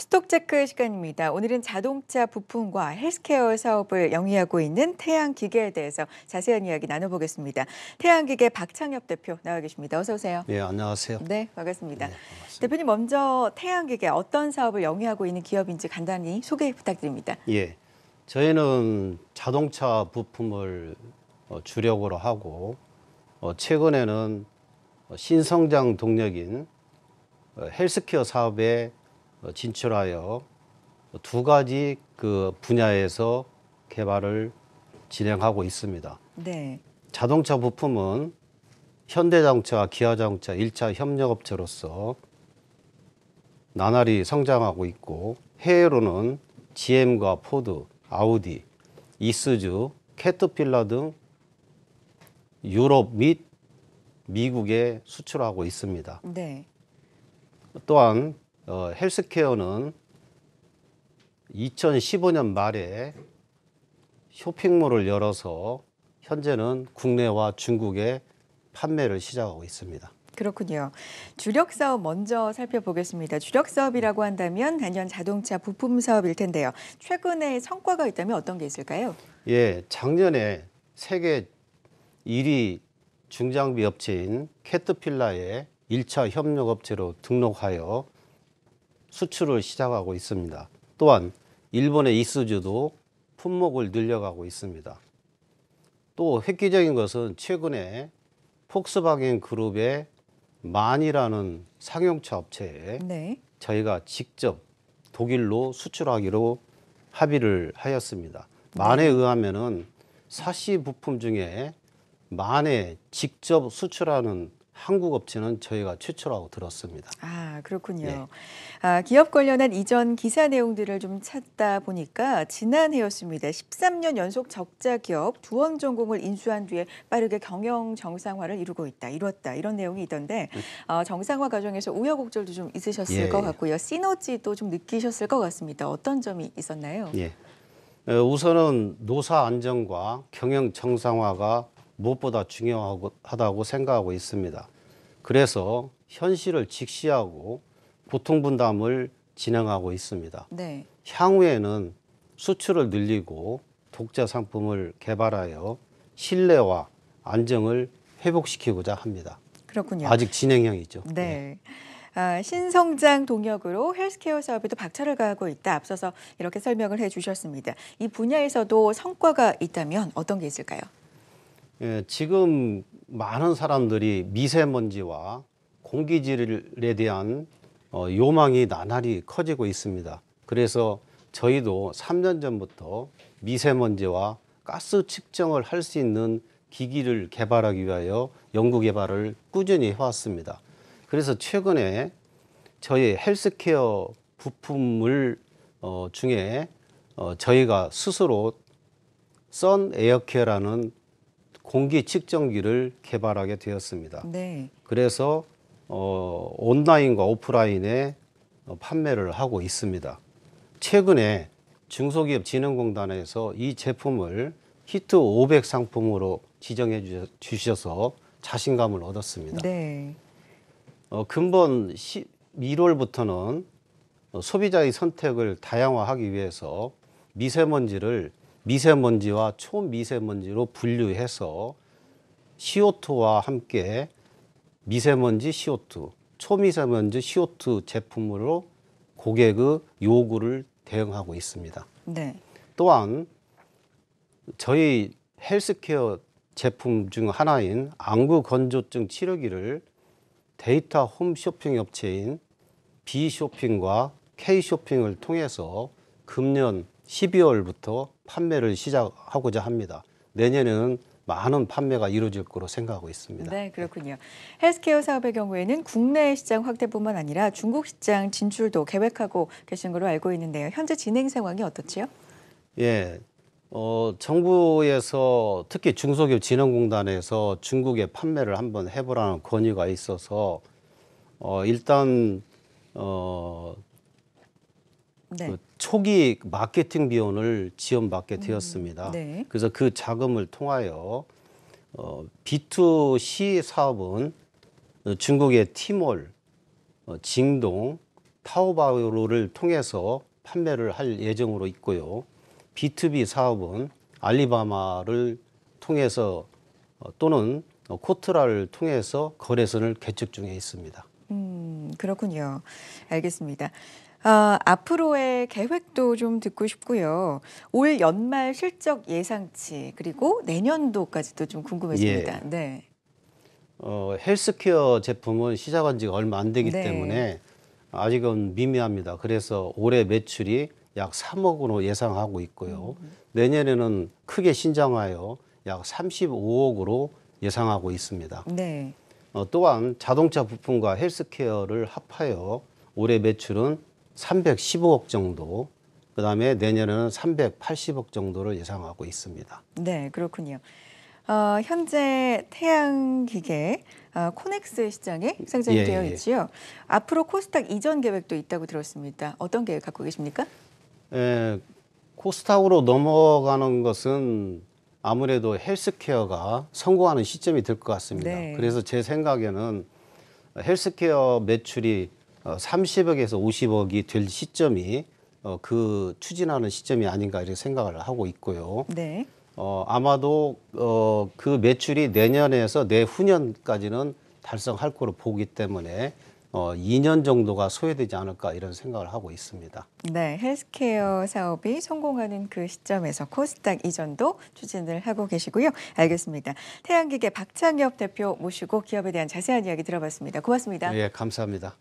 스톡체크 시간입니다. 오늘은 자동차 부품과 헬스케어 사업을 영위하고 있는 태양기계에 대해서 자세한 이야기 나눠보겠습니다. 태양기계 박창엽 대표 나와 계십니다. 어서 오세요. 네, 안녕하세요. 네, 반갑습니다. 네, 반갑습니다. 대표님 먼저 태양기계 어떤 사업을 영위하고 있는 기업인지 간단히 소개 부탁드립니다. 예, 저희는 자동차 부품을 어, 주력으로 하고 어, 최근에는 신성장 동력인 어, 헬스케어 사업에 어, 진출하여 두 가지 그 분야에서 개발을 진행하고 있습니다. 네. 자동차 부품은 현대자동차와 기아자동차 일차 협력업체로서 나날이 성장하고 있고 해외로는 GM과 포드, 아우디, 이스주, 캐트필라 등 유럽 및 미국에 수출하고 있습니다. 네. 또한 어, 헬스케어는 2015년 말에 쇼핑몰을 열어서 현재는 국내와 중국에 판매를 시작하고 있습니다. 그렇군요. 주력 사업 먼저 살펴보겠습니다. 주력 사업이라고 한다면 단연 자동차 부품 사업일 텐데요. 최근에 성과가 있다면 어떤 게 있을까요? 예, 작년에 세계 1위 중장비 업체인 캐트필라의 1차 협력업체로 등록하여 수출을 시작하고 있습니다. 또한 일본의 이스주도 품목을 늘려가고 있습니다. 또 획기적인 것은 최근에 폭스바겐 그룹의 만이라는 상용차 업체에 네. 저희가 직접 독일로 수출하기로 합의를 하였습니다. 만에 네. 의하면은 사시 부품 중에 만에 직접 수출하는 한국 업체는 저희가 최초라고 들었습니다. 아 그렇군요. 네. 아, 기업 관련한 이전 기사 내용들을 좀 찾다 보니까 지난해였습니다. 13년 연속 적자 기업 두원전공을 인수한 뒤에 빠르게 경영 정상화를 이루고 있다, 이뤘다 이런 내용이 있던데 음. 어, 정상화 과정에서 우여곡절도 좀 있으셨을 예, 것 같고요. 시너지도 좀 느끼셨을 것 같습니다. 어떤 점이 있었나요? 예. 어, 우선은 노사 안정과 경영 정상화가 무엇보다 중요하다고 생각하고 있습니다. 그래서 현실을 직시하고 고통 분담을 진행하고 있습니다. 네. 향후에는 수출을 늘리고 독자 상품을 개발하여 신뢰와 안정을 회복시키고자 합니다. 그렇군요. 아직 진행형이죠. 네. 네. 아, 신성장 동력으로 헬스케어 사업에도 박차를 가하고 있다. 앞서서 이렇게 설명을 해주셨습니다. 이 분야에서도 성과가 있다면 어떤 게 있을까요? 예, 지금 많은 사람들이 미세먼지와 공기질에 대한 어, 요망이 나날이 커지고 있습니다. 그래서 저희도 3년 전부터 미세먼지와 가스 측정을 할 수 있는 기기를 개발하기 위하여 연구 개발을 꾸준히 해왔습니다. 그래서 최근에 저희 헬스케어 부품을 어, 중에 어, 저희가 스스로 썬 에어케어라는 공기 측정기를 개발하게 되었습니다. 네. 그래서 어, 온라인과 오프라인에 어, 판매를 하고 있습니다. 최근에 중소기업진흥공단에서 이 제품을 히트 500 상품으로 지정해 주셔서 자신감을 얻었습니다. 네. 어, 근본 1월부터는 어, 소비자의 선택을 다양화하기 위해서 미세먼지를 미세먼지와 초미세먼지로 분류해서 CO2와 함께 미세먼지 CO2, 초미세먼지 CO2 제품으로 고객의 요구를 대응하고 있습니다. 네. 또한 저희 헬스케어 제품 중 하나인 안구 건조증 치료기를 데이터 홈쇼핑 업체인 B쇼핑과 K쇼핑을 통해서 금년 12월부터 판매를 시작하고자 합니다. 내년에는 많은 판매가 이루어질 것으로 생각하고 있습니다. 네, 그렇군요. 헬스케어 사업의 경우에는 국내 시장 확대뿐만 아니라 중국 시장 진출도 계획하고 계신 걸로 알고 있는데요. 현재 진행 상황이 어떻지요? 예. 어, 정부에서 특히 중소기업 진흥공단에서 중국에 판매를 한번 해보라는 권유가 있어서 어, 일단 어, 네. 그 초기 마케팅 비용을 지원받게 음, 되었습니다. 음, 네. 그래서 그 자금을 통하여 어, B2C 사업은 중국의 티몰, 어, 징동, 타오바오를 통해서 판매를 할 예정으로 있고요. B2B 사업은 알리바마를 통해서 어, 또는 어, 코트라를 통해서 거래선을 개척 중에 있습니다. 음, 그렇군요. 알겠습니다. 어, 앞으로의 계획도 좀 듣고 싶고요. 올 연말 실적 예상치 그리고 내년도까지도 좀 궁금해집니다. 예. 네. 어, 헬스케어 제품은 시작한 지가 얼마 안 되기 네. 때문에 아직은 미미합니다. 그래서 올해 매출이 약 3억으로 원 예상하고 있고요. 음. 내년에는 크게 신장하여 약 35억으로 예상하고 있습니다. 네. 어, 또한 자동차 부품과 헬스케어를 합하여 올해 매출은 315억 정도 그 다음에 내년에는 380억 정도를 예상하고 있습니다. 네, 그렇군요. 어, 현재 태양기계 어, 코넥스 시장에 상장이 예, 되어 예. 있지요. 앞으로 코스닥 이전 계획도 있다고 들었습니다. 어떤 계획 갖고 계십니까? 예, 코스닥으로 넘어가는 것은 아무래도 헬스케어가 성공하는 시점이 될 것 같습니다. 네. 그래서 제 생각에는 헬스케어 매출이 30억에서 어, 50억이 될 시점이 어, 그 추진하는 시점이 아닌가 이렇게 생각을 하고 있고요. 네. 어, 아마도 어, 그 매출이 내년에서 내후년까지는 달성할 거로 보기 때문에 어, 2년 정도가 소요되지 않을까 이런 생각을 하고 있습니다. 네, 헬스케어 사업이 성공하는 그 시점에서 코스닥 이전도 추진을 하고 계시고요. 알겠습니다. 태양기계 박창엽 대표 모시고 기업에 대한 자세한 이야기 들어봤습니다. 고맙습니다. 예, 감사합니다.